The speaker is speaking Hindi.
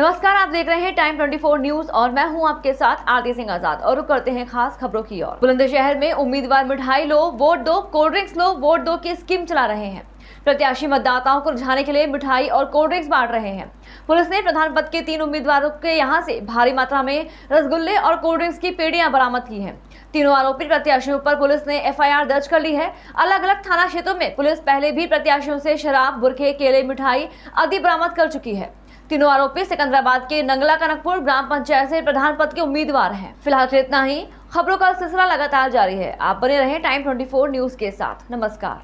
नमस्कार आप देख रहे हैं टाइम 24 न्यूज और मैं हूं आपके साथ आरती सिंह आजाद और करते हैं खास खबरों की ओर बुलंदशहर में उम्मीदवार मिठाई लो वोट दो कोल्ड ड्रिंक्स लो वोट दो की स्कीम चला रहे हैं प्रत्याशी मतदाताओं को रुझाने के लिए मिठाई और कोल्ड ड्रिंक्स बांट रहे हैं पुलिस ने प्रधान पद के तीन उम्मीदवारों के यहाँ से भारी मात्रा में रसगुल्ले और कोल्ड ड्रिंक्स की पेड़ियां बरामद की हैं तीनों आरोपी प्रत्याशियों पर पुलिस ने एफआईआर दर्ज कर ली है अलग अलग थाना क्षेत्रों में पुलिस पहले भी प्रत्याशियों से शराब बुरखे केले मिठाई आदि बरामद कर चुकी है तीनों आरोपी सिकंदराबाद के नंगला कनकपुर ग्राम पंचायत से प्रधान पद के उम्मीदवार हैं फिलहाल तो इतना ही खबरों का सिलसिला लगातार जारी है आप बने रहें टाइम 24 न्यूज के साथ नमस्कार